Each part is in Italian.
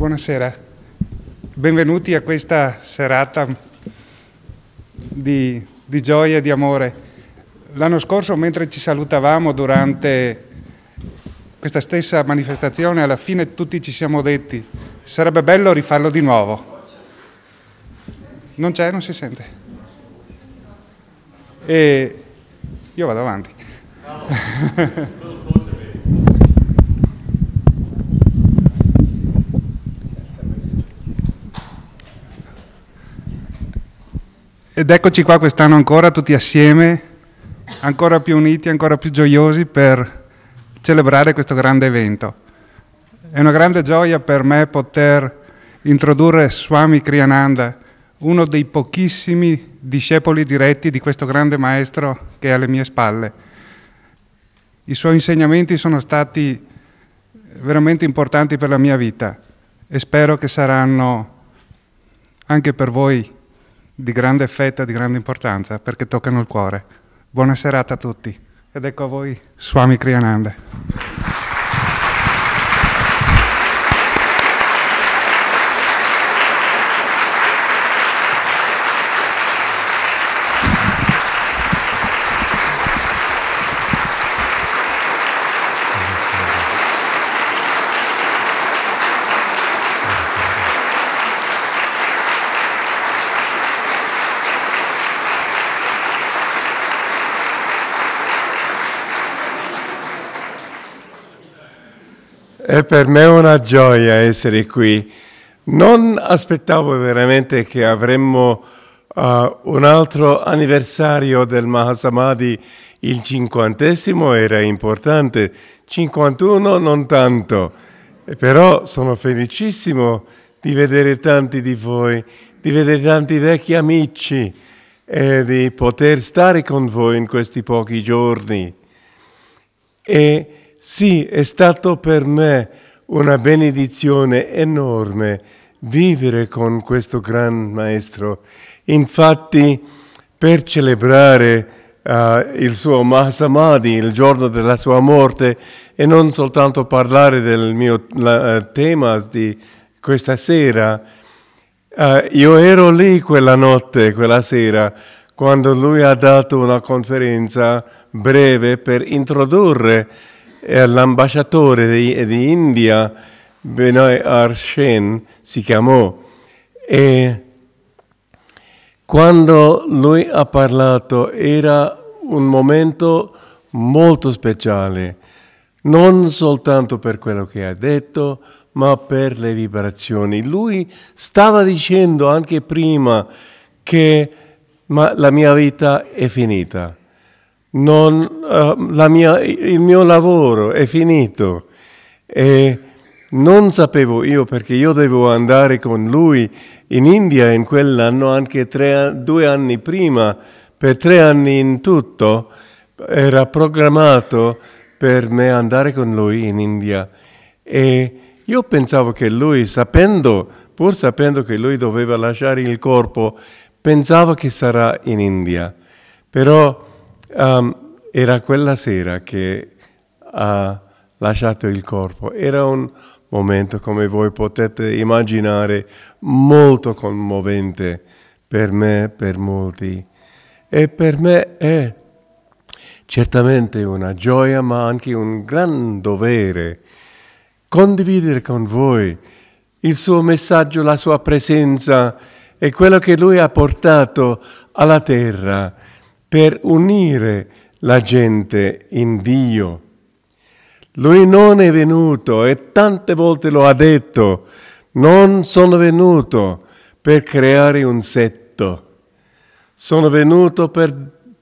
Buonasera, benvenuti a questa serata di, di gioia e di amore. L'anno scorso, mentre ci salutavamo durante questa stessa manifestazione, alla fine tutti ci siamo detti sarebbe bello rifarlo di nuovo. Non c'è, non si sente. E io vado avanti. No. Ed eccoci qua quest'anno ancora tutti assieme, ancora più uniti, ancora più gioiosi per celebrare questo grande evento. È una grande gioia per me poter introdurre Swami Kriyananda, uno dei pochissimi discepoli diretti di questo grande maestro che è alle mie spalle. I suoi insegnamenti sono stati veramente importanti per la mia vita e spero che saranno anche per voi di grande effetto e di grande importanza perché toccano il cuore. Buona serata a tutti ed ecco a voi Swami Kriyananda. È per me una gioia essere qui. Non aspettavo veramente che avremmo uh, un altro anniversario del Mahasamadhi. Il cinquantesimo era importante, 51 non tanto. Però sono felicissimo di vedere tanti di voi, di vedere tanti vecchi amici e di poter stare con voi in questi pochi giorni. E sì, è stato per me una benedizione enorme vivere con questo gran maestro. Infatti, per celebrare uh, il suo Mahasamadhi, il giorno della sua morte, e non soltanto parlare del mio la, eh, tema di questa sera, uh, io ero lì quella notte, quella sera, quando lui ha dato una conferenza breve per introdurre l'ambasciatore di, di, India, Benoy Arshen, si chiamò. E quando lui ha parlato era un momento molto speciale, non soltanto per quello che ha detto, ma per le vibrazioni. Lui stava dicendo anche prima che ma la mia vita è finita non, uh, mia, il mio lavoro è finito e non sapevo io perché io devo andare con lui in India in quell'anno, anche tre, due anni prima, per tre anni in tutto, era programmato per me andare con lui in India. E io pensavo che lui, sapendo, pur sapendo che lui doveva lasciare il corpo, pensavo che sarà in India. Però Um, era quella sera che ha lasciato il corpo. Era un momento, come voi potete immaginare, molto commovente per me, per molti. E per me è certamente una gioia, ma anche un gran dovere condividere con voi il suo messaggio, la sua presenza e quello che lui ha portato alla terra per unire la gente in Dio. Lui non è venuto e tante volte lo ha detto, non sono venuto per creare un setto, sono venuto per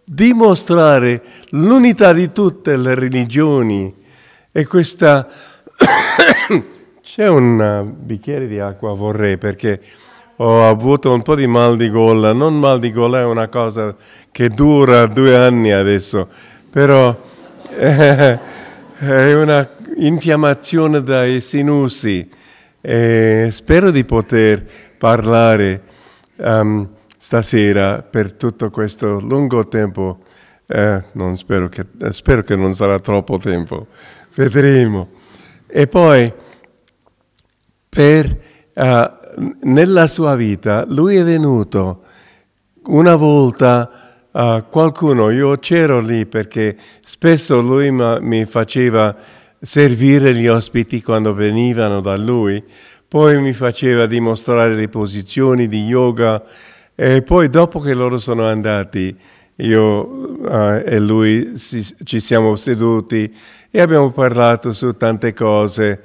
dimostrare l'unità di tutte le religioni. E questa... C'è un bicchiere di acqua, vorrei, perché ho avuto un po' di mal di gola, non mal di gola è una cosa che dura due anni adesso, però eh, è una infiammazione dai sinusi e spero di poter parlare um, stasera per tutto questo lungo tempo, eh, spero, che, eh, spero che non sarà troppo tempo, vedremo. E poi per... Uh, nella sua vita lui è venuto una volta a qualcuno, io c'ero lì perché spesso lui mi faceva servire gli ospiti quando venivano da lui, poi mi faceva dimostrare le posizioni di yoga e poi dopo che loro sono andati io uh, e lui si, ci siamo seduti e abbiamo parlato su tante cose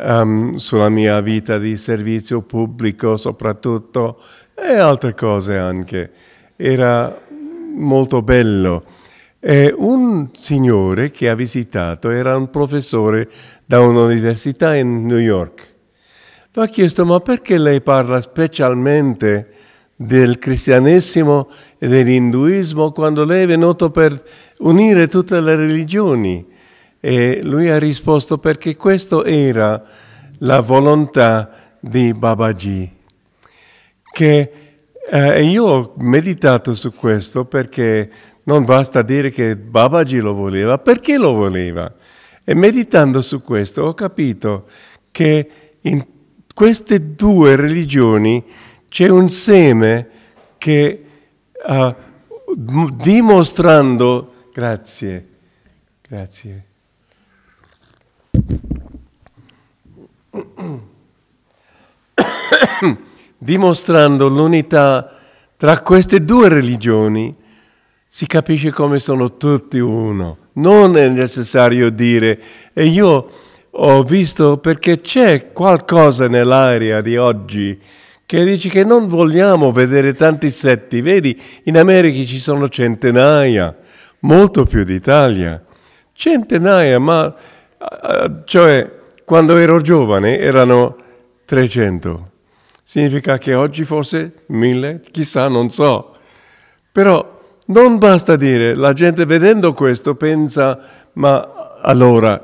um, sulla mia vita di servizio pubblico soprattutto e altre cose anche. Era molto bello. E un signore che ha visitato era un professore da un'università in New York. Lo ha chiesto, ma perché lei parla specialmente del cristianesimo e dell'induismo quando lei è venuto per unire tutte le religioni? E lui ha risposto perché questa era la volontà di Babaji. Che, eh, io ho meditato su questo perché non basta dire che Babaji lo voleva, perché lo voleva? E meditando su questo ho capito che in queste due religioni c'è un seme che uh, dimostrando, grazie, grazie, dimostrando l'unità tra queste due religioni, si capisce come sono tutti uno. Non è necessario dire, e io ho visto perché c'è qualcosa nell'aria di oggi che dice che non vogliamo vedere tanti setti. Vedi, in America ci sono centinaia, molto più d'Italia. Centinaia, ma eh, cioè quando ero giovane erano 300. Significa che oggi forse 1000, chissà, non so. Però non basta dire, la gente vedendo questo pensa, ma allora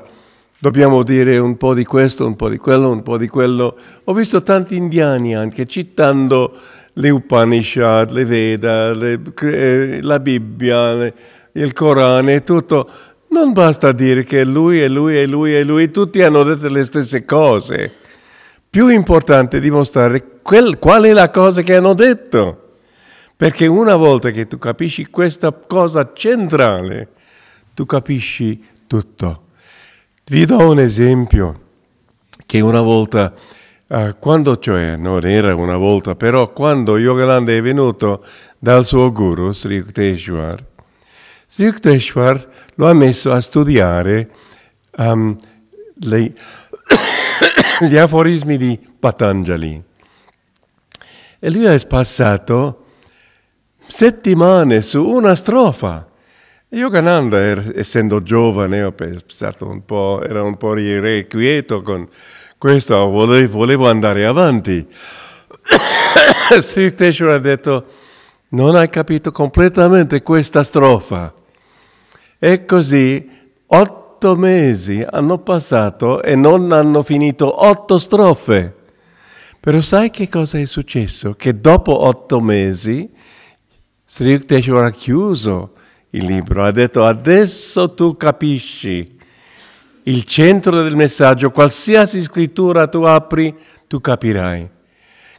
dobbiamo dire un po' di questo, un po' di quello, un po' di quello. Ho visto tanti indiani anche citando le Upanishad, le Veda, le, eh, la Bibbia, le, il Corano e tutto. Non basta dire che lui e lui e lui e lui, tutti hanno detto le stesse cose. Più importante è dimostrare quel, qual è la cosa che hanno detto. Perché una volta che tu capisci questa cosa centrale, tu capisci tutto. Vi do un esempio che una volta, eh, quando cioè, non era una volta, però quando Yogananda è venuto dal suo guru, Sri Yukteswar, Sri Yukteswar lo ha messo a studiare um, ehm, le, gli aforismi di Patanjali. E lui ha passato settimane su una strofa. Yogananda, er, essendo giovane, ho pensato un po', era un po' irrequieto con questo, volevo, volevo andare avanti. Sri Yukteswar ha detto, non hai capito completamente questa strofa. E così otto mesi hanno passato e non hanno finito otto strofe. Però sai che cosa è successo? Che dopo otto mesi Sri Yukteswar ha chiuso il libro, ha detto adesso tu capisci il centro del messaggio, qualsiasi scrittura tu apri, tu capirai.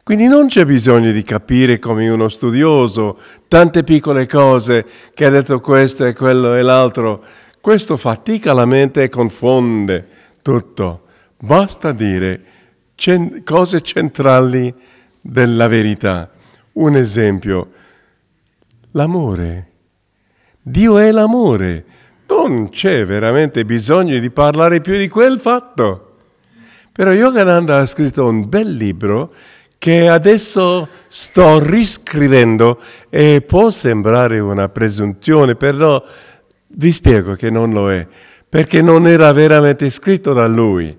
Quindi non c'è bisogno di capire come uno studioso tante piccole cose che ha detto questo e quello e l'altro. Questo fatica la mente e confonde tutto. Basta dire cen- cose centrali della verità. Un esempio, l'amore. Dio è l'amore. Non c'è veramente bisogno di parlare più di quel fatto. Però Yogananda ha scritto un bel libro che adesso sto riscrivendo e può sembrare una presunzione, però vi spiego che non lo è, perché non era veramente scritto da lui.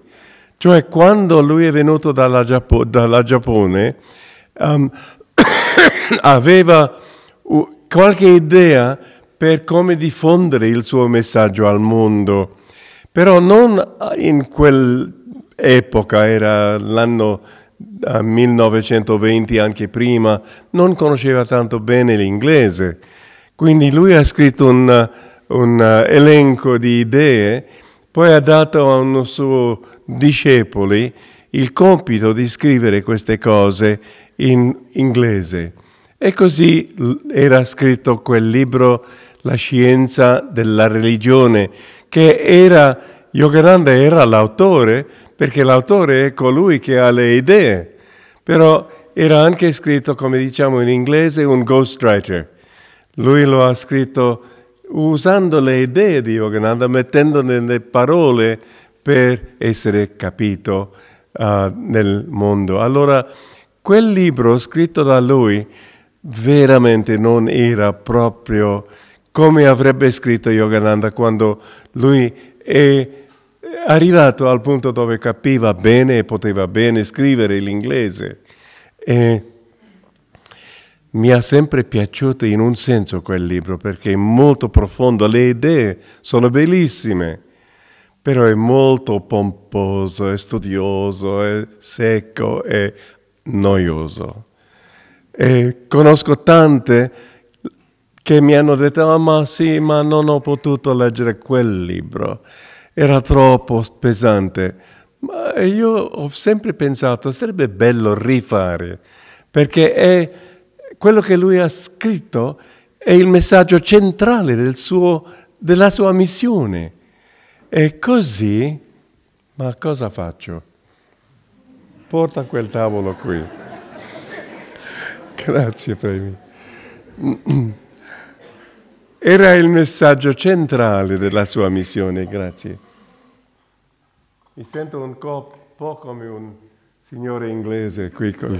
Cioè quando lui è venuto dalla, Giapp- dalla Giappone um, aveva qualche idea per come diffondere il suo messaggio al mondo, però non in quell'epoca, era l'anno a 1920 anche prima non conosceva tanto bene l'inglese. Quindi lui ha scritto un, un eh, elenco di idee, poi ha dato a uno suo discepoli il compito di scrivere queste cose in inglese. E così era scritto quel libro La scienza della religione, che era, Yogananda era l'autore, perché l'autore è colui che ha le idee, però era anche scritto, come diciamo in inglese, un ghostwriter. Lui lo ha scritto usando le idee di Yogananda, mettendone nelle parole per essere capito uh, nel mondo. Allora, quel libro scritto da lui veramente non era proprio come avrebbe scritto Yogananda quando lui è arrivato al punto dove capiva bene e poteva bene scrivere l'inglese. E mi ha sempre piaciuto in un senso quel libro perché è molto profondo, le idee sono bellissime, però è molto pomposo, è studioso, è secco, è noioso. E conosco tante che mi hanno detto, ah, ma sì, ma non ho potuto leggere quel libro era troppo pesante. Ma io ho sempre pensato, sarebbe bello rifare, perché è quello che lui ha scritto è il messaggio centrale del suo, della sua missione. E così, ma cosa faccio? Porta quel tavolo qui. Grazie, premi. Era il messaggio centrale della sua missione, grazie. Mi sento un po' come un signore inglese qui con...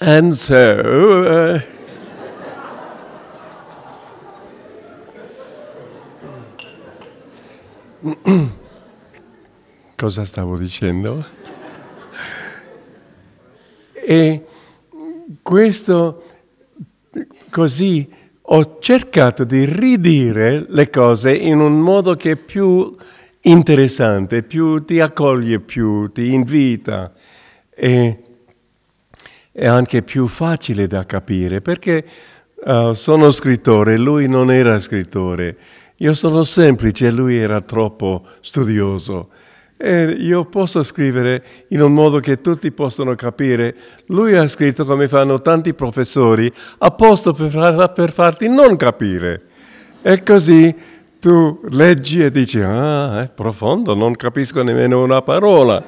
And so... Uh... Cosa stavo dicendo? e questo così ho cercato di ridire le cose in un modo che è più interessante, più ti accoglie, più ti invita e è anche più facile da capire perché uh, sono scrittore, lui non era scrittore, io sono semplice, lui era troppo studioso. E io posso scrivere in un modo che tutti possono capire. Lui ha scritto come fanno tanti professori, apposta per, far, per farti non capire. E così tu leggi e dici, ah, è profondo, non capisco nemmeno una parola.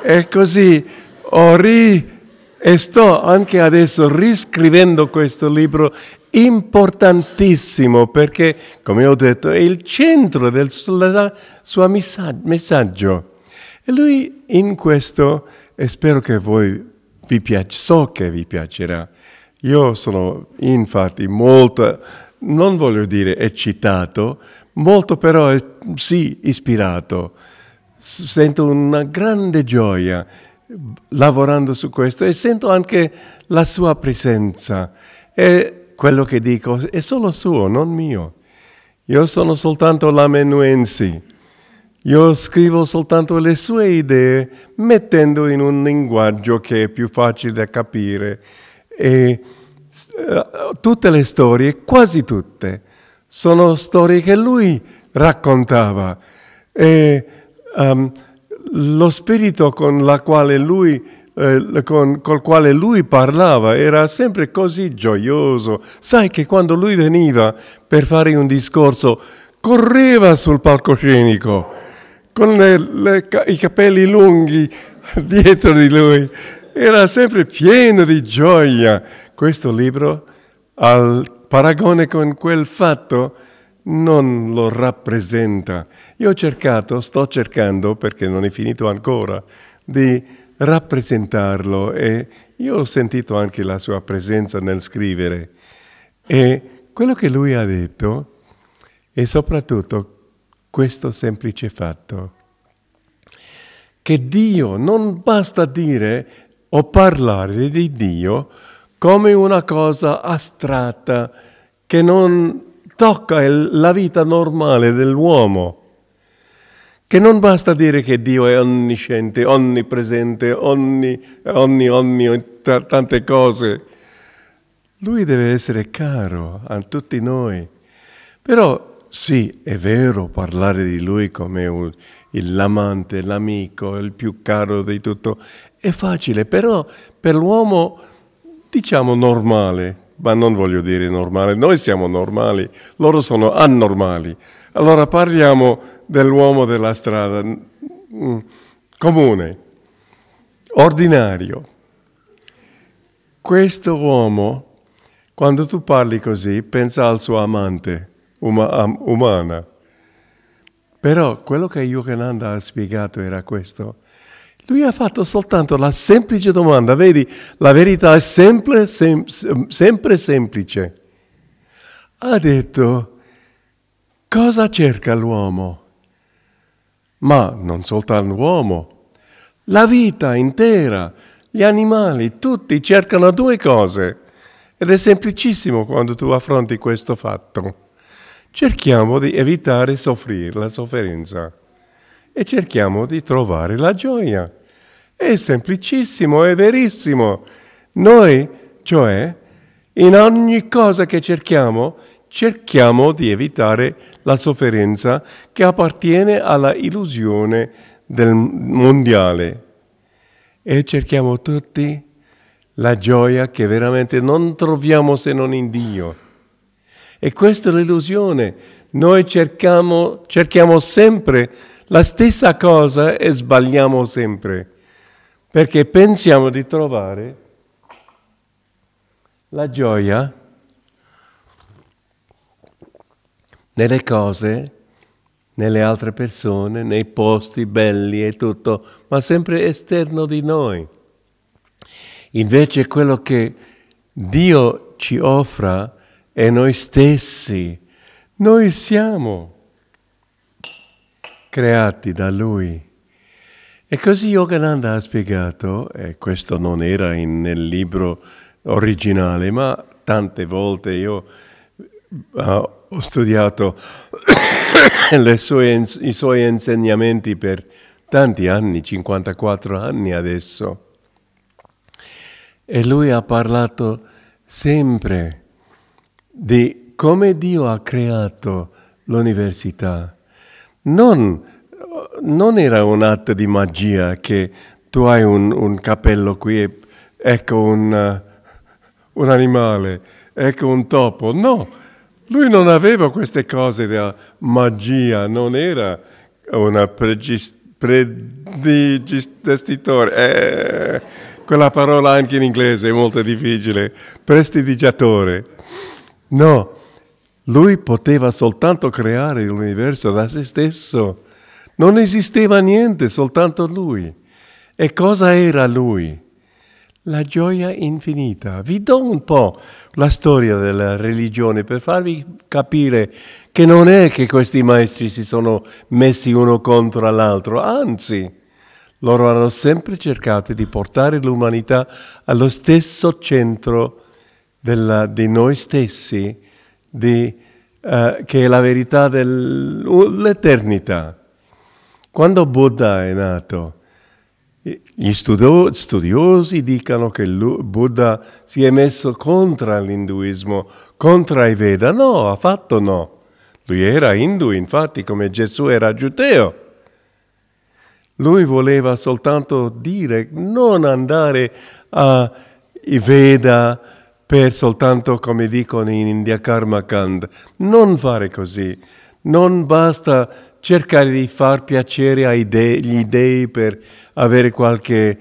e così ho ri... E sto anche adesso riscrivendo questo libro importantissimo perché, come ho detto, è il centro del suo messaggio. E lui in questo, e spero che voi vi piaccia, so che vi piacerà. Io sono infatti molto, non voglio dire eccitato, molto però eh, sì ispirato. Sento una grande gioia lavorando su questo e sento anche la sua presenza. E quello che dico è solo suo, non mio. Io sono soltanto l'amenuensi. Io scrivo soltanto le sue idee mettendo in un linguaggio che è più facile da capire. E eh, tutte le storie, quasi tutte, sono storie che lui raccontava. E um, lo spirito con la quale lui eh, con, col quale lui parlava era sempre così gioioso. Sai che quando lui veniva per fare un discorso, correva sul palcoscenico con le, le, i capelli lunghi dietro di lui. Era sempre pieno di gioia. Questo libro, al paragone con quel fatto, non lo rappresenta. Io ho cercato, sto cercando, perché non è finito ancora, di rappresentarlo e io ho sentito anche la sua presenza nel scrivere e quello che lui ha detto è soprattutto questo semplice fatto che Dio non basta dire o parlare di Dio come una cosa astratta che non tocca la vita normale dell'uomo che non basta dire che Dio è onnisciente, onnipresente, ogni, ogni, ogni, tante cose. Lui deve essere caro a tutti noi. Però sì, è vero parlare di lui come un, l'amante, l'amico, il più caro di tutto, è facile, però per l'uomo, diciamo, normale, ma non voglio dire normale, noi siamo normali, loro sono anormali. Allora parliamo dell'uomo della strada mm, comune, ordinario. Questo uomo, quando tu parli così, pensa al suo amante um, umana. Però quello che Yogananda ha spiegato era questo lui ha fatto soltanto la semplice domanda, vedi, la verità è sempre, sem- sempre semplice. Ha detto, cosa cerca l'uomo? Ma non soltanto l'uomo, la vita intera, gli animali, tutti cercano due cose. Ed è semplicissimo quando tu affronti questo fatto. Cerchiamo di evitare soffrire la sofferenza e cerchiamo di trovare la gioia. È semplicissimo, è verissimo. Noi, cioè, in ogni cosa che cerchiamo, cerchiamo di evitare la sofferenza che appartiene alla illusione del mondiale e cerchiamo tutti la gioia che veramente non troviamo se non in Dio. E questa è l'illusione. Noi cerchiamo, cerchiamo sempre la stessa cosa e sbagliamo sempre perché pensiamo di trovare la gioia nelle cose, nelle altre persone, nei posti belli e tutto, ma sempre esterno di noi. Invece quello che Dio ci offre è noi stessi. Noi siamo creati da Lui e così Yogananda ha spiegato, e questo non era in, nel libro originale, ma tante volte io uh, ho studiato sue, i suoi insegnamenti per tanti anni, 54 anni adesso. E lui ha parlato sempre di come Dio ha creato l'università, non non era un atto di magia che tu hai un, un capello qui e ecco un, uh, un, animale, ecco un topo. No, lui non aveva queste cose della magia, non era un prestidigitore. Eh, quella parola anche in inglese è molto difficile, prestidigiatore. No, lui poteva soltanto creare l'universo da se stesso non esisteva niente, soltanto lui. E cosa era lui? La gioia infinita. Vi do un po' la storia della religione per farvi capire che non è che questi maestri si sono messi uno contro l'altro, anzi, loro hanno sempre cercato di portare l'umanità allo stesso centro della, di noi stessi, di, uh, che è la verità dell'eternità. Quando Buddha è nato, gli studio- studiosi dicono che lui, Buddha si è messo contro l'induismo, contro i Veda. No, affatto no. Lui era hindu, infatti, come Gesù era giudeo. Lui voleva soltanto dire non andare ai Veda per soltanto, come dicono in India Karma Kand, non fare così non basta cercare di far piacere agli dei per avere qualche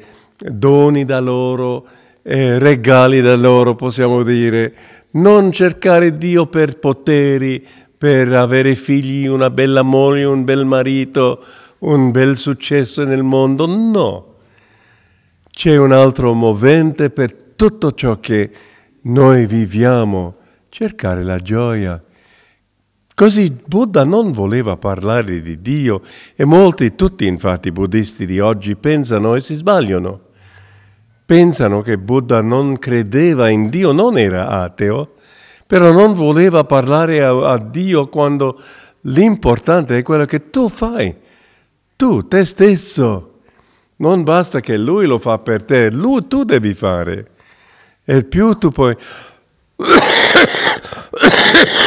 doni da loro, eh, regali da loro, possiamo dire. Non cercare Dio per poteri, per avere figli, una bella moglie, un bel marito, un bel successo nel mondo. No, c'è un altro movente per tutto ciò che noi viviamo, cercare la gioia Così Buddha non voleva parlare di Dio e molti, tutti infatti i buddhisti di oggi pensano e si sbagliano. Pensano che Buddha non credeva in Dio, non era ateo, però non voleva parlare a, a Dio quando l'importante è quello che tu fai, tu, te stesso. Non basta che lui lo fa per te, lui tu devi fare. E più tu puoi...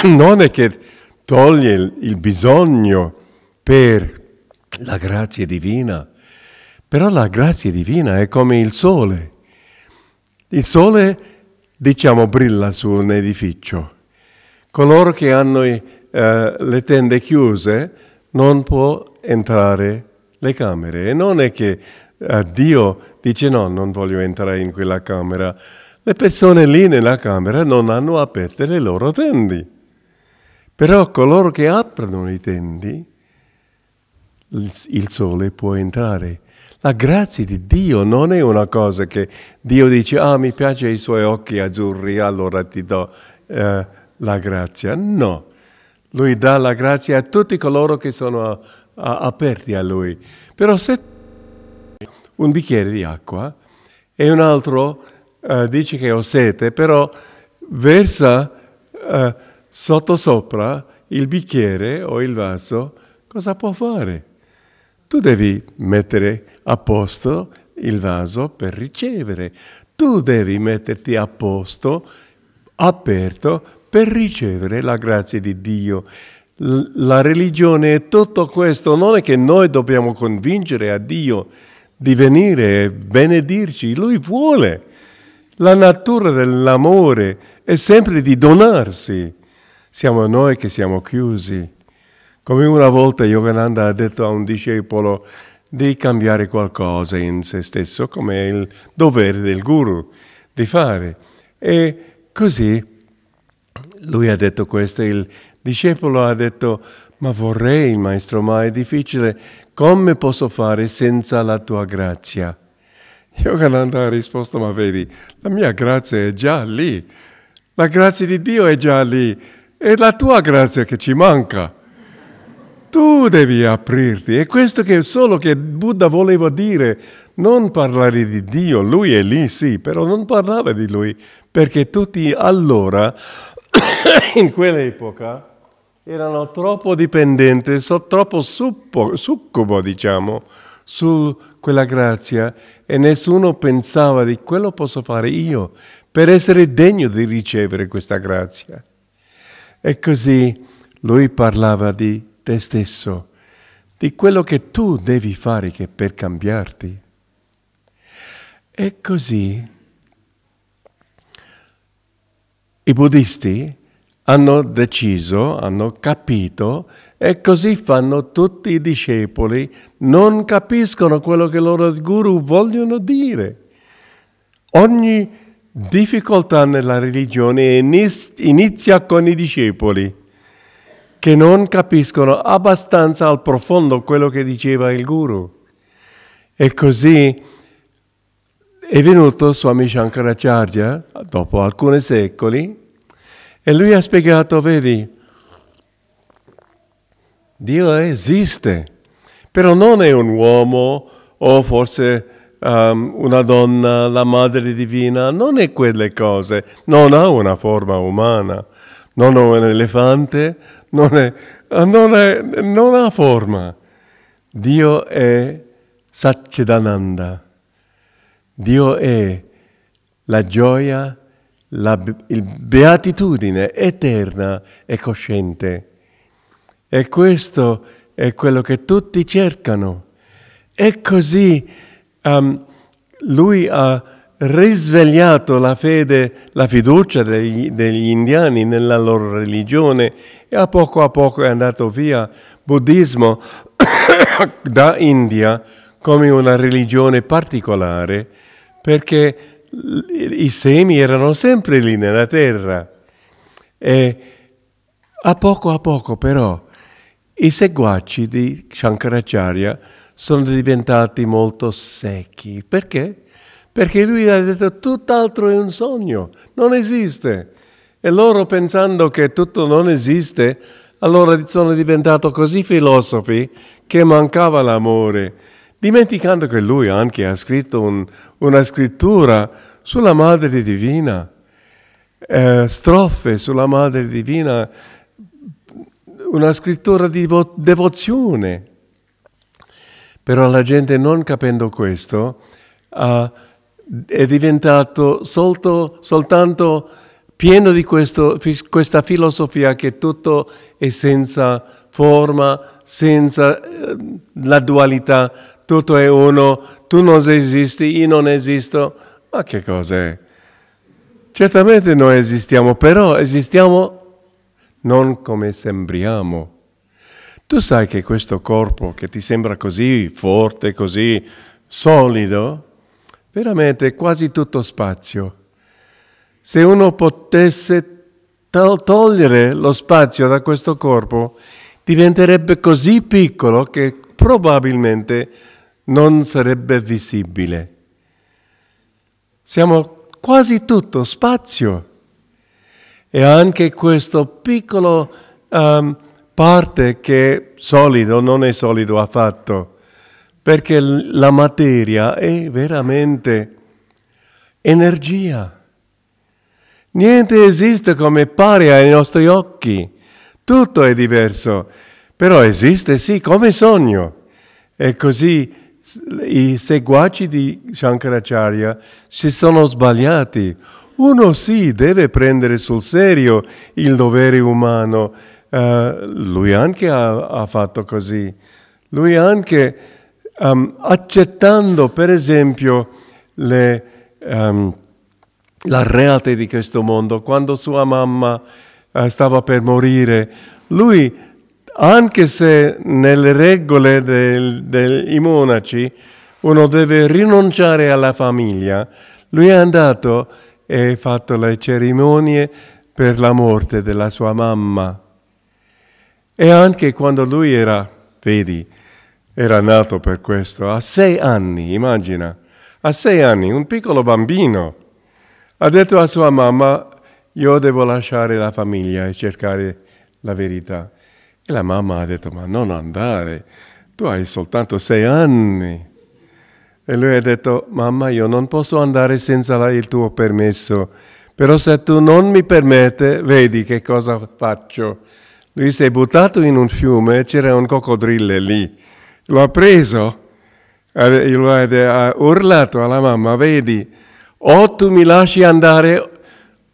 non è che toglie il, bisogno per la grazia divina. Però la grazia divina è come il sole. Il sole, diciamo, brilla su un edificio. Coloro che hanno eh, le tende chiuse non può entrare le camere. E non è che eh, Dio dice no, non voglio entrare in quella camera. Le persone lì nella camera non hanno aperte le loro tende. Però coloro che aprono i tendi, il sole può entrare. La grazia di Dio non è una cosa che Dio dice, ah mi piace i suoi occhi azzurri, allora ti do eh, la grazia. No, lui dà la grazia a tutti coloro che sono a, a, aperti a lui. Però se un bicchiere di acqua e un altro eh, dice che ho sete, però versa... Eh, sottosopra il bicchiere o il vaso, cosa può fare? Tu devi mettere a posto il vaso per ricevere. Tu devi metterti a posto, aperto, per ricevere la grazia di Dio. La religione è tutto questo, non è che noi dobbiamo convincere a Dio di venire e benedirci, Lui vuole. La natura dell'amore è sempre di donarsi. Siamo noi che siamo chiusi. Come una volta Yogananda ha detto a un discepolo di cambiare qualcosa in se stesso, come è il dovere del guru di fare. E così lui ha detto questo, il discepolo ha detto, ma vorrei maestro, ma è difficile, come posso fare senza la tua grazia? Yogananda ha risposto, ma vedi, la mia grazia è già lì, la grazia di Dio è già lì, è la tua grazia che ci manca. Tu devi aprirti. È questo che solo che Buddha voleva dire. Non parlare di Dio, lui è lì, sì, però non parlare di lui, perché tutti allora, in quell'epoca, erano troppo dipendenti, troppo suppo, succubo, diciamo, su quella grazia e nessuno pensava di quello posso fare io per essere degno di ricevere questa grazia. E così lui parlava di te stesso, di quello che tu devi fare per cambiarti. E così i buddhisti hanno deciso, hanno capito e così fanno tutti i discepoli, non capiscono quello che i loro guru vogliono dire. Ogni difficoltà nella religione inizia con i discepoli che non capiscono abbastanza al profondo quello che diceva il guru. E così è venuto Swami Shankaracharya dopo alcuni secoli e lui ha spiegato, vedi, Dio esiste, però non è un uomo o forse um, una donna, la madre divina, non è quelle cose, non ha una forma umana, non è un elefante, non, è, non, è, non ha forma. Dio è Satchidananda, Dio è la gioia, la beatitudine eterna e cosciente. E questo è quello che tutti cercano. E così um, lui ha risvegliato la fede, la fiducia degli, degli, indiani nella loro religione e a poco a poco è andato via buddismo da India come una religione particolare perché i semi erano sempre lì nella terra e a poco a poco però i seguaci di Shankaracharya sono diventati molto secchi. Perché? Perché lui ha detto tutt'altro è un sogno, non esiste. E loro pensando che tutto non esiste, allora sono diventati così filosofi che mancava l'amore, dimenticando che lui anche ha scritto un, una scrittura sulla Madre Divina, eh, strofe sulla Madre Divina, una scrittura di devozione però la gente non capendo questo uh, è diventato solto, soltanto pieno di questo, questa filosofia che tutto è senza forma, senza uh, la dualità, tutto è uno, tu non esisti, io non esisto. Ma che cos'è? Certamente noi esistiamo, però esistiamo non come sembriamo. Tu sai che questo corpo che ti sembra così forte, così solido, veramente è quasi tutto spazio. Se uno potesse togliere lo spazio da questo corpo, diventerebbe così piccolo che probabilmente non sarebbe visibile. Siamo quasi tutto spazio. E anche questo piccolo um, parte che solido non è solido affatto, perché la materia è veramente energia. Niente esiste come pare ai nostri occhi, tutto è diverso, però esiste sì come sogno. E così i seguaci di Shankaracharya si sono sbagliati. Uno sì deve prendere sul serio il dovere umano Uh, lui anche ha, ha, fatto così. Lui anche um, accettando, per esempio, le, um, la realtà di questo mondo, quando sua mamma uh, stava per morire, lui, anche se nelle regole dei monaci uno deve rinunciare alla famiglia, lui è andato e ha fatto le cerimonie per la morte della sua mamma. E anche quando lui era, vedi, era nato per questo, a sei anni, immagina, a sei anni, un piccolo bambino, ha detto a sua mamma, io devo lasciare la famiglia e cercare la verità. E la mamma ha detto, ma non andare, tu hai soltanto sei anni. E lui ha detto, mamma, io non posso andare senza il tuo permesso, però se tu non mi permette, vedi che cosa faccio lui si è buttato in un fiume, c'era un coccodrillo lì, lo ha preso e ha urlato alla mamma, vedi, o tu mi lasci andare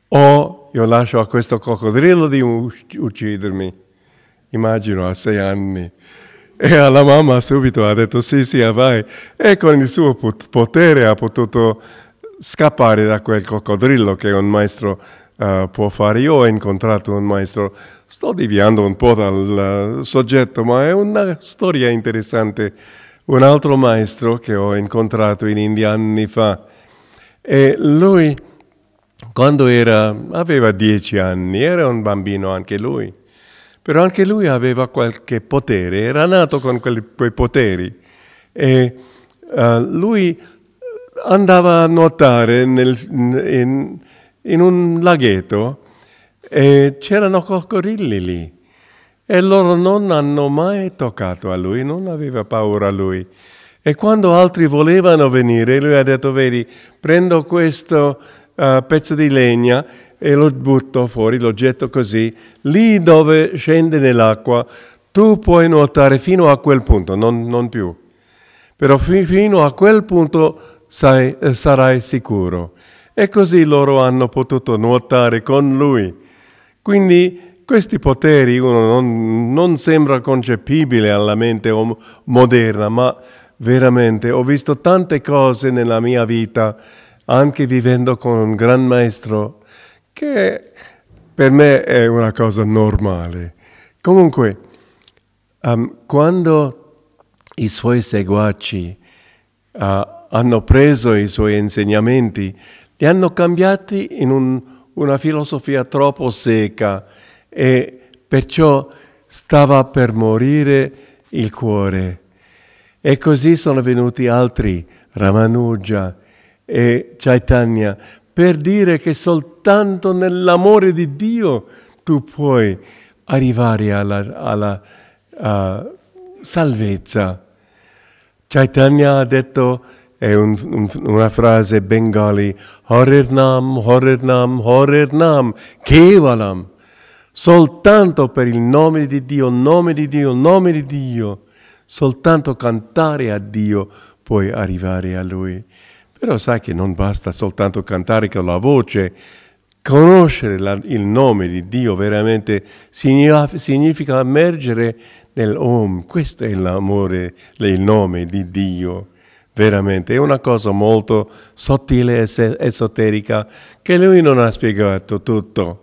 o io lascio a questo coccodrillo di uccidermi. Immagino a sei anni. E alla mamma subito ha detto sì, sì, vai. E con il suo potere ha potuto scappare da quel coccodrillo che un maestro uh, può fare. Io ho incontrato un maestro, sto deviando un po' dal uh, soggetto, ma è una storia interessante. Un altro maestro che ho incontrato in India anni fa e lui quando era, aveva dieci anni, era un bambino anche lui, però anche lui aveva qualche potere, era nato con quelli, quei poteri e uh, lui andava a nuotare nel, in, in un laghetto e c'erano coccodrilli lì e loro non hanno mai toccato a lui, non aveva paura a lui. E quando altri volevano venire, lui ha detto, vedi, prendo questo uh, pezzo di legna e lo butto fuori, lo getto così, lì dove scende nell'acqua, tu puoi nuotare fino a quel punto, non, non più. Però fi- fino a quel punto sai, eh, sarai sicuro e così loro hanno potuto nuotare con lui. Quindi questi poteri uno non, non sembra concepibile alla mente moderna, ma veramente ho visto tante cose nella mia vita, anche vivendo con un gran maestro, che per me è una cosa normale. Comunque, um, quando i suoi seguaci uh, hanno preso i suoi insegnamenti, li hanno cambiati in un, una filosofia troppo secca e perciò stava per morire il cuore. E così sono venuti altri, Ramanuja e Chaitanya, per dire che soltanto nell'amore di Dio tu puoi arrivare alla, alla uh, salvezza. Chaitanya ha detto è un, un, una frase bengali, Nam, Nam, Horirnam, Nam, Kevalam, soltanto per il nome di Dio, nome di Dio, nome di Dio, soltanto cantare a Dio puoi arrivare a Lui. Però sai che non basta soltanto cantare con la voce, conoscere la, il nome di Dio veramente significa, significa immergere nell'uomo, questo è l'amore, il nome di Dio veramente. È una cosa molto sottile e esoterica che lui non ha spiegato tutto.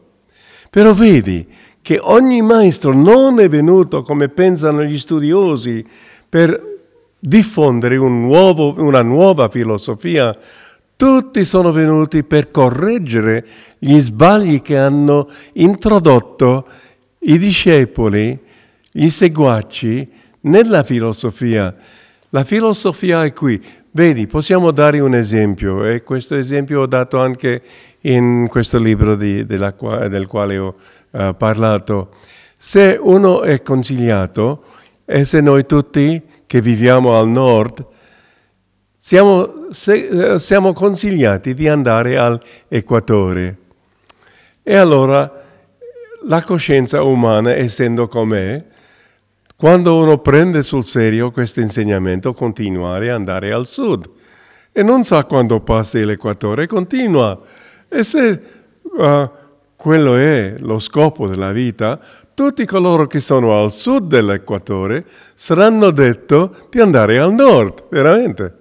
Però vedi che ogni maestro non è venuto, come pensano gli studiosi, per diffondere un nuovo, una nuova filosofia. Tutti sono venuti per correggere gli sbagli che hanno introdotto i discepoli, gli seguaci, nella filosofia. La filosofia è qui. Vedi, possiamo dare un esempio e questo esempio ho dato anche in questo libro di, della, del quale ho uh, parlato. Se uno è conciliato e se noi tutti che viviamo al nord siamo, se, eh, siamo consigliati di andare all'equatore. E allora la coscienza umana, essendo com'è, quando uno prende sul serio questo insegnamento, continuare ad andare al sud e non sa quando passi l'equatore, continua. E se uh, quello è lo scopo della vita, tutti coloro che sono al sud dell'equatore saranno detto di andare al nord, veramente.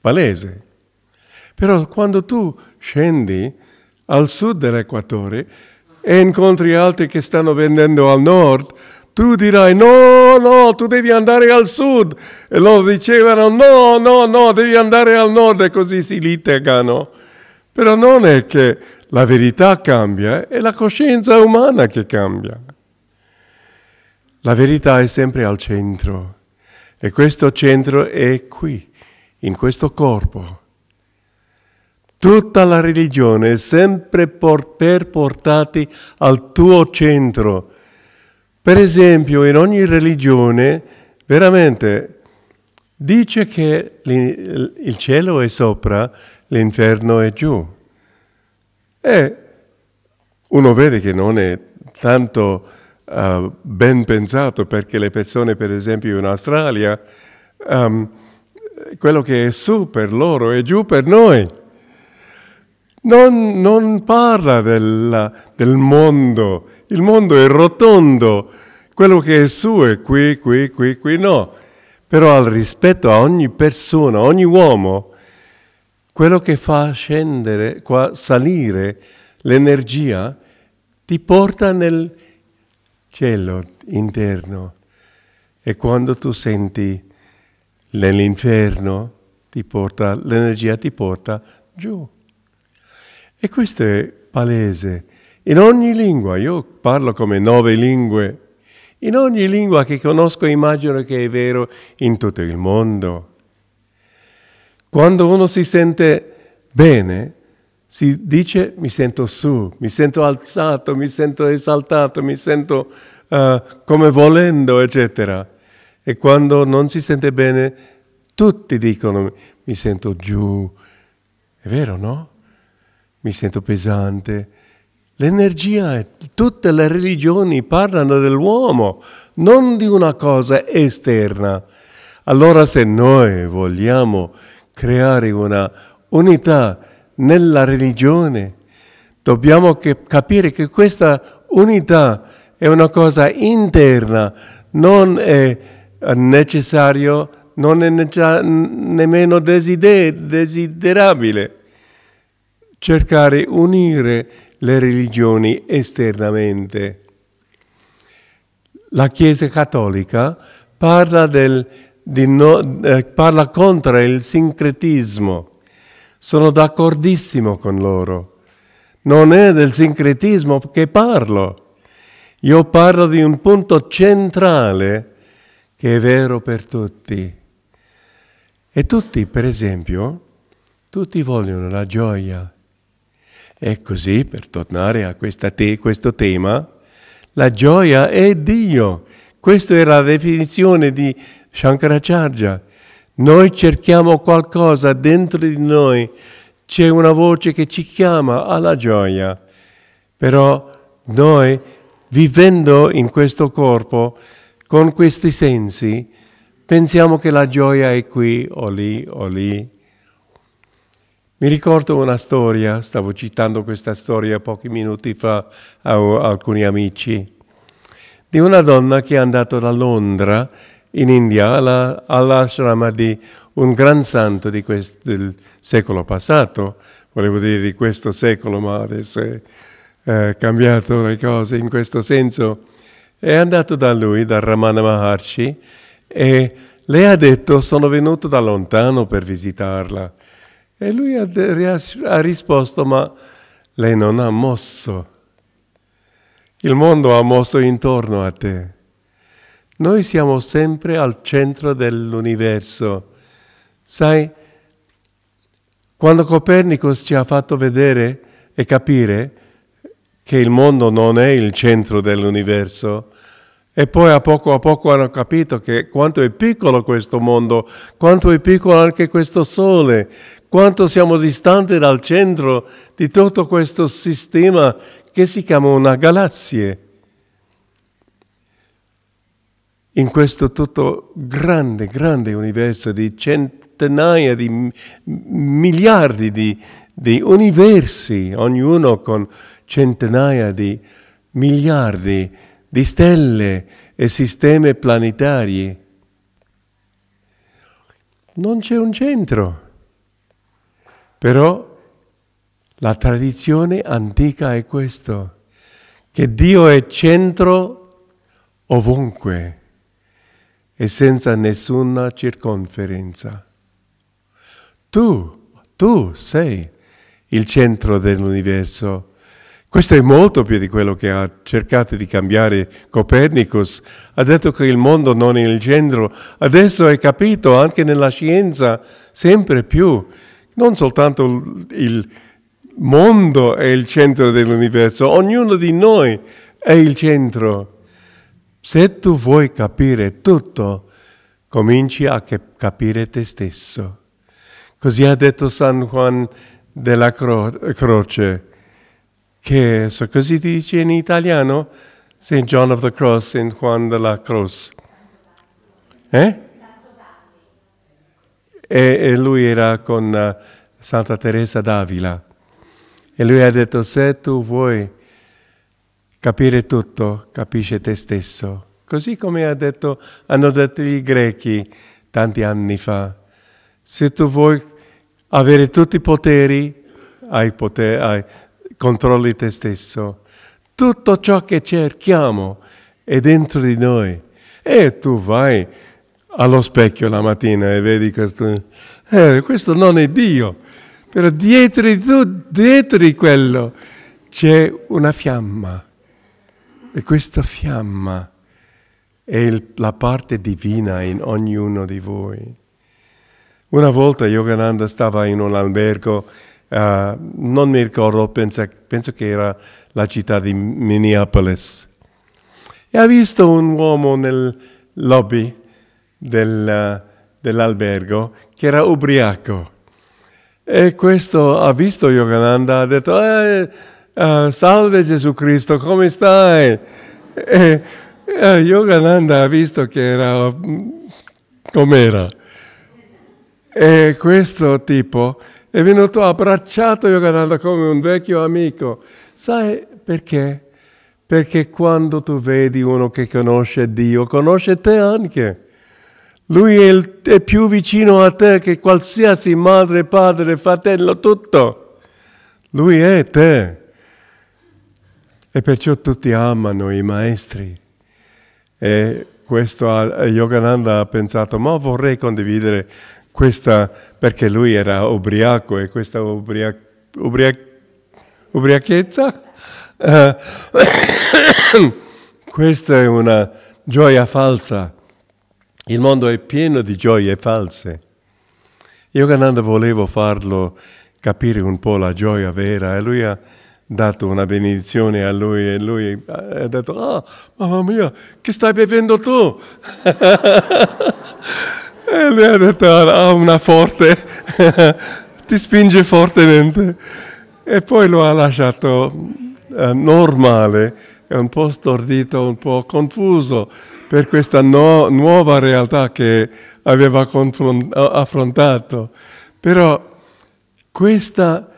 Palese. Però quando tu scendi al sud dell'equatore e incontri altri che stanno vendendo al nord, tu dirai no, no, tu devi andare al sud. E loro dicevano no, no, no, devi andare al nord e così si litigano. Però non è che la verità cambia, eh, è la coscienza umana che cambia. La verità è sempre al centro e questo centro è qui, in questo corpo. Tutta la religione è sempre per portati al tuo centro per esempio, in ogni religione veramente dice che il cielo è sopra, l'inferno è giù. E uno vede che non è tanto uh, ben pensato perché le persone, per esempio in Australia, um, quello che è su per loro è giù per noi non, non parla del, del, mondo, il mondo è rotondo, quello che è suo è qui, qui, qui, qui, no. Però al rispetto a ogni persona, ogni uomo, quello che fa scendere, qua, salire l'energia, ti porta nel cielo interno. E quando tu senti nell'inferno, ti porta, l'energia ti porta giù. E questo è palese. In ogni lingua, io parlo come nove lingue, in ogni lingua che conosco immagino che è vero in tutto il mondo. Quando uno si sente bene, si dice mi sento su, mi sento alzato, mi sento esaltato, mi sento uh, come volendo, eccetera. E quando non si sente bene, tutti dicono mi sento giù. È vero, no? mi sento pesante. L'energia, tutte le religioni parlano dell'uomo, non di una cosa esterna. Allora se noi vogliamo creare una unità nella religione, dobbiamo che capire che questa unità è una cosa interna, non è necessario, non è nemmeno desider- desiderabile cercare unire le religioni esternamente. La Chiesa cattolica parla, del, no, eh, parla contro il sincretismo. Sono d'accordissimo con loro. Non è del sincretismo che parlo. Io parlo di un punto centrale che è vero per tutti. E tutti, per esempio, tutti vogliono la gioia, e così, per tornare a te, questo tema, la gioia è Dio. Questa è la definizione di Shankaracharya. Noi cerchiamo qualcosa dentro di noi, c'è una voce che ci chiama alla gioia, però noi vivendo in questo corpo, con questi sensi, pensiamo che la gioia è qui o lì o lì mi ricordo una storia, stavo citando questa storia pochi minuti fa a alcuni amici, di una donna che è andata da Londra in India alla, all'ashrama di un gran santo quest, del secolo passato, volevo dire di questo secolo, ma adesso è eh, cambiato le cose in questo senso, è andato da lui, da Ramana Maharshi, e le ha detto sono venuto da lontano per visitarla e lui ha, ha risposto, ma lei non ha mosso. Il mondo ha mosso intorno a te. Noi siamo sempre al centro dell'universo. Sai, quando Copernico ci ha fatto vedere e capire che il mondo non è il centro dell'universo, e poi a poco a poco hanno capito che quanto è piccolo questo mondo, quanto è piccolo anche questo sole, quanto siamo distanti dal centro di tutto questo sistema che si chiama una galassia. In questo tutto grande, grande universo di centinaia di miliardi di, di universi, ognuno con centinaia di miliardi di di stelle e sistemi planetari. Non c'è un centro, però la tradizione antica è questo, che Dio è centro ovunque e senza nessuna circonferenza. Tu, tu sei il centro dell'universo questo è molto più di quello che ha cercato di cambiare Copernicus. Ha detto che il mondo non è il genere. Adesso è capito anche nella scienza sempre più. Non soltanto il mondo è il centro dell'universo, ognuno di noi è il centro. Se tu vuoi capire tutto, cominci a capire te stesso. Così ha detto San Juan della Cro- Croce che eso? Così dice in italiano St. John of the Cross, St. Juan de la Croce. Eh? E, e, lui era con uh, Santa Teresa d'Avila. E lui ha detto, se tu vuoi capire tutto, capisci te stesso. Così come ha detto, hanno detto i greci tanti anni fa. Se tu vuoi avere tutti i poteri, hai, poter, hai controlli te stesso. Tutto ciò che cerchiamo è dentro di noi. E tu vai allo specchio la mattina e vedi questo. Eh, questo non è Dio, però dietro di, tu, dietro di quello c'è una fiamma. E questa fiamma è il, la parte divina in ognuno di voi. Una volta Yogananda stava in un albergo Uh, non mi ricordo, penso, penso, che era la città di Minneapolis. E ha visto un uomo nel lobby del, uh, dell'albergo che era ubriaco. E questo ha visto Yogananda, ha detto, eh, uh, salve Gesù Cristo, come stai? E Yogananda ha visto che era mm, com'era. E questo tipo è venuto abbracciato Yogananda come un vecchio amico. Sai perché? Perché quando tu vedi uno che conosce Dio, conosce te anche. Lui è, il, è più vicino a te che qualsiasi madre, padre, fratello, tutto. Lui è te. E perciò tutti amano i maestri. E questo Yogananda ha pensato, ma vorrei condividere questa, perché lui era ubriaco e questa ubria, ubria, ubriachezza, eh, questa è una gioia falsa. Il mondo è pieno di gioie false. Io Yogananda volevo farlo capire un po' la gioia vera e lui ha dato una benedizione a lui e lui ha detto, ah, oh, mamma mia, che stai bevendo tu? E lui ha detto, ah, ha una forte, ti spinge fortemente. E poi lo ha lasciato eh, normale, un po' stordito, un po' confuso per questa no, nuova realtà che aveva affrontato. Però questa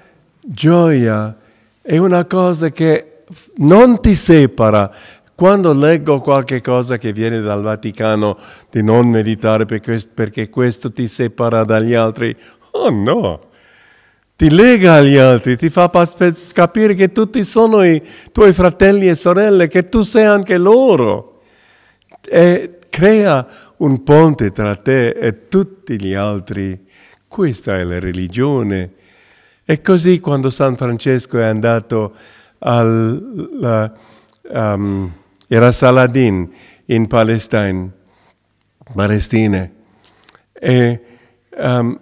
gioia è una cosa che non ti separa, quando leggo qualche cosa che viene dal Vaticano di non meditare perché questo ti separa dagli altri, oh no, ti lega agli altri, ti fa capire che tutti sono i tuoi fratelli e sorelle, che tu sei anche loro. E crea un ponte tra te e tutti gli altri. Questa è la religione. E così quando San Francesco è andato al... La, um, era Saladin in Palestine, Palestina. E um,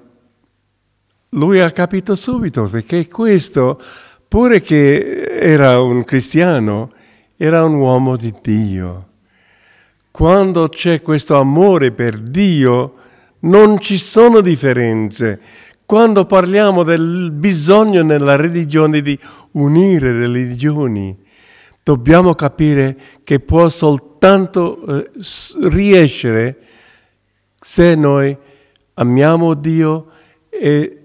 lui ha capito subito che questo, pure che era un cristiano, era un uomo di Dio. Quando c'è questo amore per Dio, non ci sono differenze. Quando parliamo del bisogno nella religione di unire le religioni, dobbiamo capire che può soltanto eh, riescere se noi amiamo Dio e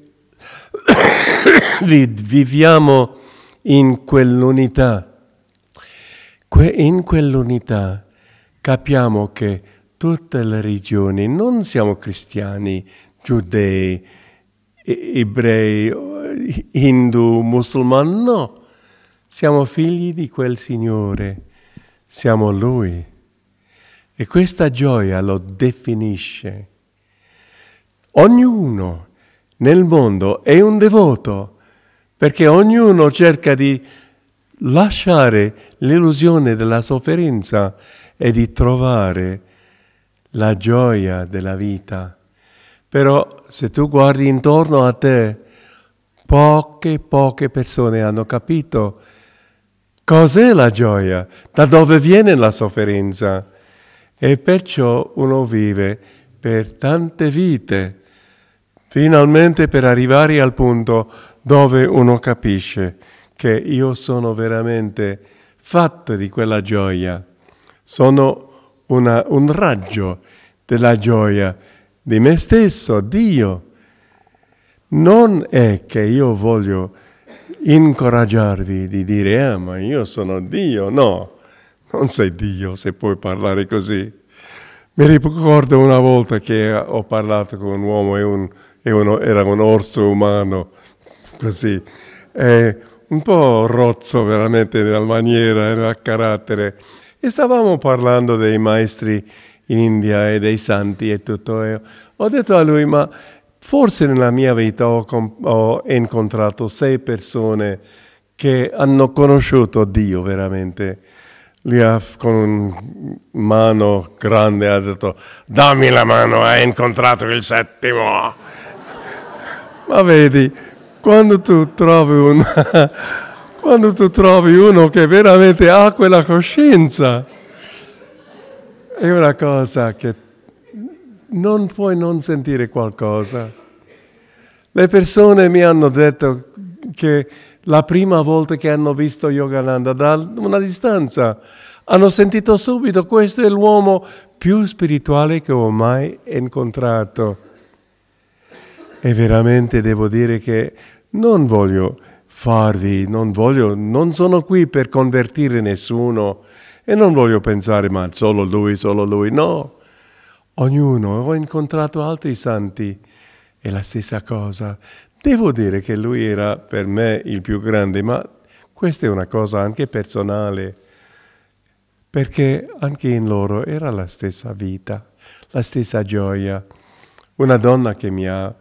viviamo in quell'unità. Que- in quell'unità capiamo che tutte le religioni, non siamo cristiani, giudei, ebrei, hindu, musulmani, no siamo figli di quel Signore, siamo Lui. E questa gioia lo definisce. Ognuno nel mondo è un devoto, perché ognuno cerca di lasciare l'illusione della sofferenza e di trovare la gioia della vita. Però se tu guardi intorno a te, poche, poche persone hanno capito Cos'è la gioia? Da dove viene la sofferenza? E perciò uno vive per tante vite, finalmente per arrivare al punto dove uno capisce che io sono veramente fatto di quella gioia, sono una, un raggio della gioia di me stesso, Dio. Non è che io voglio incoraggiarvi di dire, ah ma io sono Dio, no, non sei Dio se puoi parlare così. Mi ricordo una volta che ho parlato con un uomo, e un, e uno, era un orso umano, così, e un po' rozzo veramente dalla maniera e dal carattere, e stavamo parlando dei maestri in India e dei santi e tutto. E ho detto a lui, ma Forse nella mia vita ho, ho, incontrato sei persone che hanno conosciuto Dio veramente. Lui ha, con una mano grande ha detto, dammi la mano, hai incontrato il settimo. Ma vedi, quando tu trovi un... quando tu trovi uno che veramente ha quella coscienza, è una cosa che non puoi non sentire qualcosa. Le persone mi hanno detto che la prima volta che hanno visto Yogananda da una distanza hanno sentito subito questo è l'uomo più spirituale che ho mai incontrato. E veramente devo dire che non voglio farvi, non voglio, non sono qui per convertire nessuno e non voglio pensare ma solo lui, solo lui, no ognuno, ho incontrato altri santi, è la stessa cosa. Devo dire che lui era per me il più grande, ma questa è una cosa anche personale, perché anche in loro era la stessa vita, la stessa gioia. Una donna che mi ha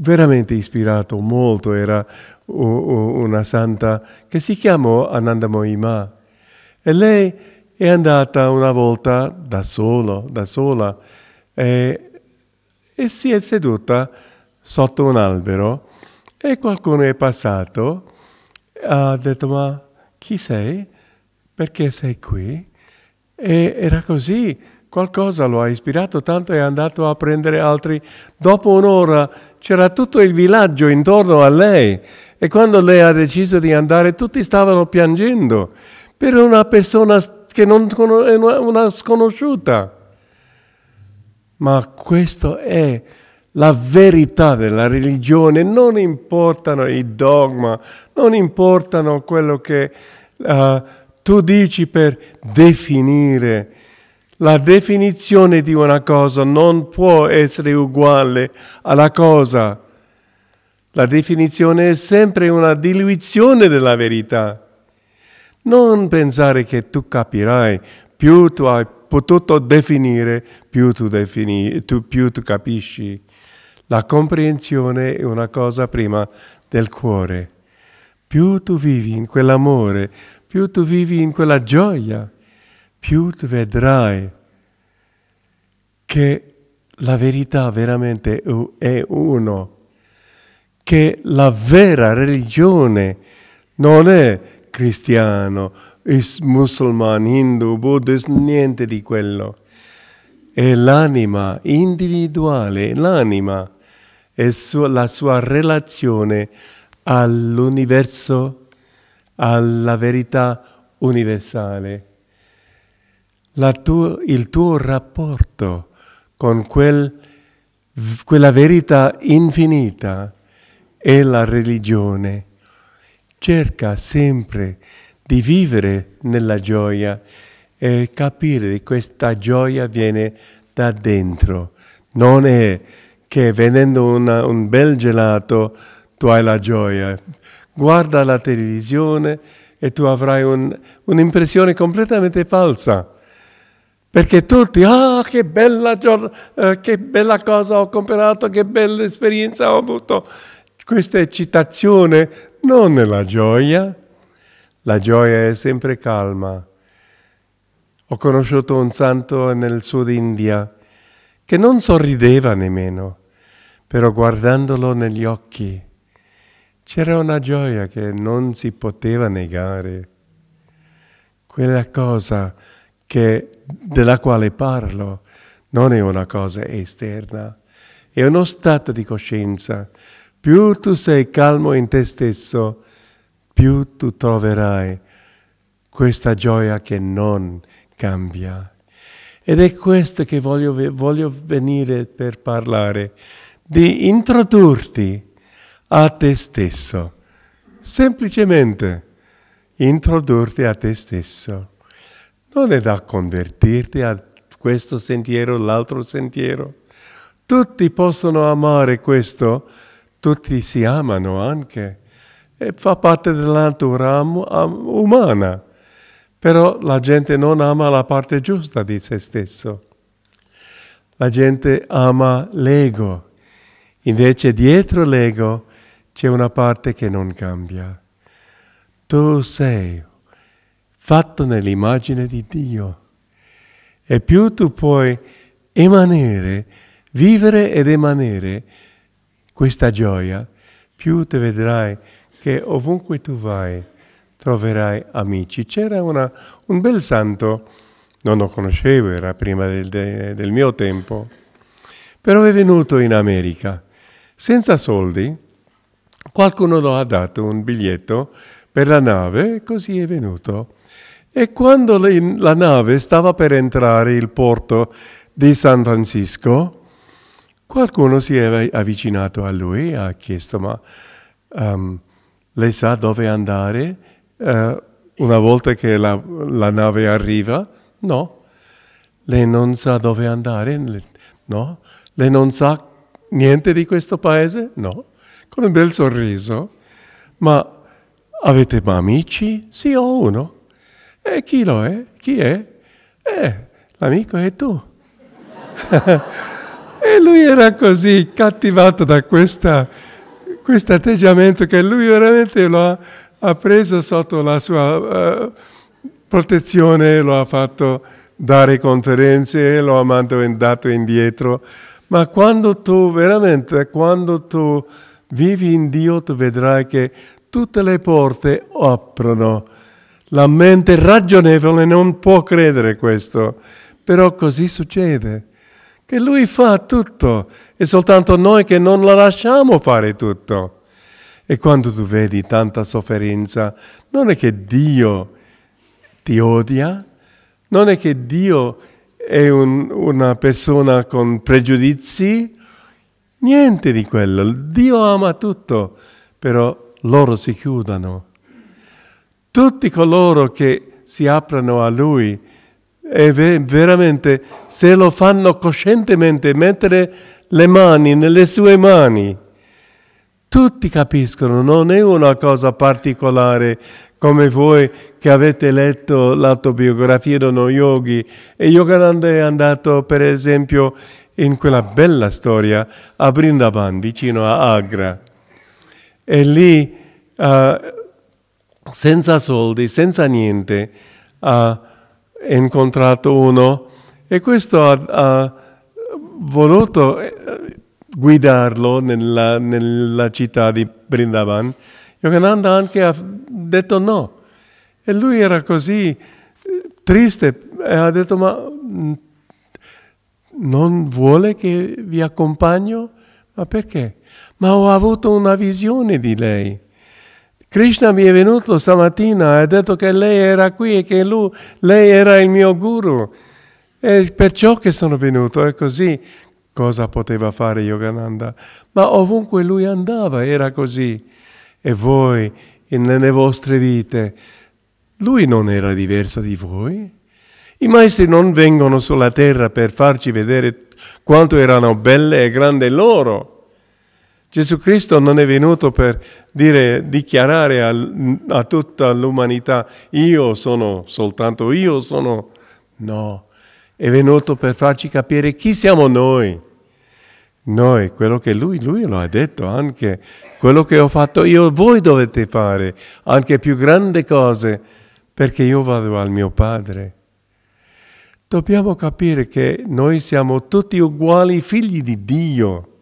veramente ispirato molto era una santa che si chiamò Ananda Moima e lei è andata una volta da solo, da sola, e, e si è seduta sotto un albero e qualcuno è passato e ha detto ma chi sei? Perché sei qui? E era così, qualcosa lo ha ispirato tanto è andato a prendere altri. Dopo un'ora c'era tutto il villaggio intorno a lei e quando lei ha deciso di andare tutti stavano piangendo per una persona che non è una sconosciuta. Ma questa è la verità della religione, non importano i dogma, non importano quello che uh, tu dici per definire. La definizione di una cosa non può essere uguale alla cosa. La definizione è sempre una diluizione della verità. Non pensare che tu capirai, più tu hai potuto definire, più tu, defini, tu, più tu capisci. La comprensione è una cosa prima del cuore. Più tu vivi in quell'amore, più tu vivi in quella gioia, più tu vedrai che la verità veramente è uno, che la vera religione non è cristiano, musulmano, hindu, buddista, niente di quello. È l'anima individuale, l'anima e la sua relazione all'universo, alla verità universale. Tu, il tuo rapporto con quel, quella verità infinita è la religione cerca sempre di vivere nella gioia e capire che questa gioia viene da dentro. Non è che vendendo una, un bel gelato tu hai la gioia. Guarda la televisione e tu avrai un, un'impressione completamente falsa. Perché tutti, ah, che bella, eh, che bella cosa ho comprato, che bella esperienza ho avuto questa eccitazione non nella gioia, la gioia è sempre calma. Ho conosciuto un santo nel sud India che non sorrideva nemmeno, però guardandolo negli occhi c'era una gioia che non si poteva negare. Quella cosa che, della quale parlo non è una cosa esterna, è uno stato di coscienza più tu sei calmo in te stesso, più tu troverai questa gioia che non cambia. Ed è questo che voglio, voglio venire per parlare, di introdurti a te stesso, semplicemente introdurti a te stesso. Non è da convertirti a questo sentiero, l'altro sentiero. Tutti possono amare questo tutti si amano anche e fa parte della natura um, um, umana, però la gente non ama la parte giusta di se stesso. La gente ama l'ego, invece dietro l'ego c'è una parte che non cambia. Tu sei fatto nell'immagine di Dio e più tu puoi emanere, vivere ed emanere questa gioia, più ti vedrai che ovunque tu vai troverai amici. C'era una, un bel santo, non lo conoscevo, era prima del, del mio tempo, però è venuto in America senza soldi, qualcuno lo ha dato un biglietto per la nave, così è venuto. E quando la nave stava per entrare il porto di San Francisco, Qualcuno si era avvicinato a lui e ha chiesto, ma um, lei sa dove andare uh, una volta che la, la, nave arriva? No. Lei non sa dove andare? No. Lei non sa niente di questo paese? No. Con un bel sorriso. Ma avete amici? Sì, ho uno. E chi lo è? Chi è? Eh, l'amico è tu. E lui era così cattivato da questo atteggiamento che lui veramente lo ha, ha preso sotto la sua uh, protezione, lo ha fatto dare conferenze, lo ha mandato indietro. Ma quando tu veramente, quando tu vivi in Dio, tu vedrai che tutte le porte aprono. La mente ragionevole non può credere questo, però così succede che lui fa tutto, è soltanto noi che non la lasciamo fare tutto. E quando tu vedi tanta sofferenza, non è che Dio ti odia, non è che Dio è un, una persona con pregiudizi, niente di quello. Dio ama tutto, però loro si chiudono. Tutti coloro che si aprono a Lui e veramente, se lo fanno coscientemente, mettere le mani nelle sue mani, tutti capiscono, non è una cosa particolare come voi che avete letto l'autobiografia di uno yogi. E Yogananda è andato, per esempio, in quella bella storia a Brindaban, vicino a Agra. E lì, uh, senza soldi, senza niente, ha... Uh, incontrato uno e questo ha, ha voluto eh, guidarlo nella, nella, città di Brindavan. Yogananda anche ha detto no. E lui era così eh, triste e ha detto ma mm, non vuole che vi accompagno? Ma perché? Ma ho avuto una visione di lei. Krishna mi è venuto stamattina e ha detto che lei era qui e che lui, lei era il mio guru. E perciò che sono venuto, è così. Cosa poteva fare Yogananda? Ma ovunque lui andava era così. E voi, nelle vostre vite, lui non era diverso di voi? I maestri non vengono sulla terra per farci vedere quanto erano belle e grandi loro Gesù Cristo non è venuto per dire, dichiarare al, a tutta l'umanità io sono, soltanto io sono. No, è venuto per farci capire chi siamo noi. Noi, quello che lui, lui lo ha detto anche, quello che ho fatto io, voi dovete fare anche più grandi cose perché io vado al mio Padre. Dobbiamo capire che noi siamo tutti uguali figli di Dio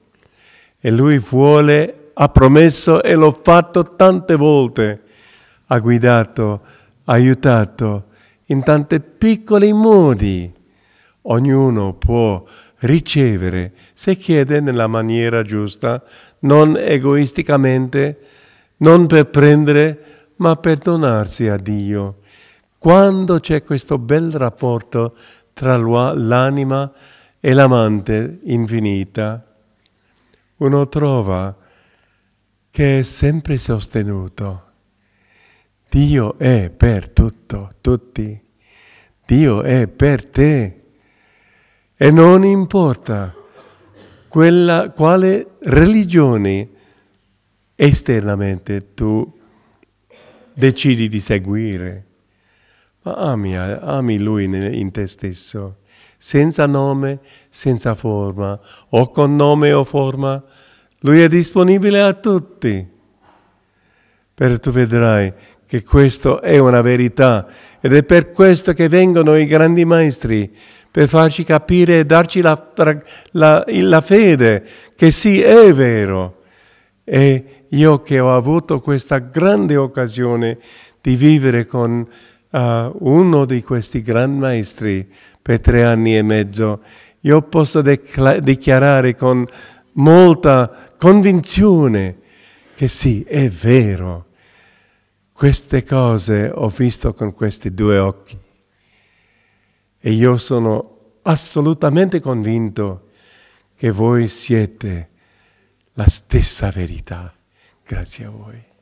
e lui vuole, ha promesso e l'ho fatto tante volte, ha guidato, aiutato in tanti piccoli modi. Ognuno può ricevere se chiede nella maniera giusta, non egoisticamente, non per prendere, ma per donarsi a Dio. Quando c'è questo bel rapporto tra l'anima e l'amante infinita, uno trova che è sempre sostenuto. Dio è per tutto, tutti. Dio è per te. E non importa quella, quale religione esternamente tu decidi di seguire, ma ami, ami Lui in te stesso senza nome, senza forma, o con nome o forma. Lui è disponibile a tutti. Per tu vedrai che questa è una verità ed è per questo che vengono i grandi maestri, per farci capire e darci la, la, la fede che sì, è vero. E io che ho avuto questa grande occasione di vivere con uh, uno di questi grandi maestri, per tre anni e mezzo, io posso decla- dichiarare con molta convinzione che sì, è vero. Queste cose ho visto con questi due occhi e io sono assolutamente convinto che voi siete la stessa verità. Grazie a voi.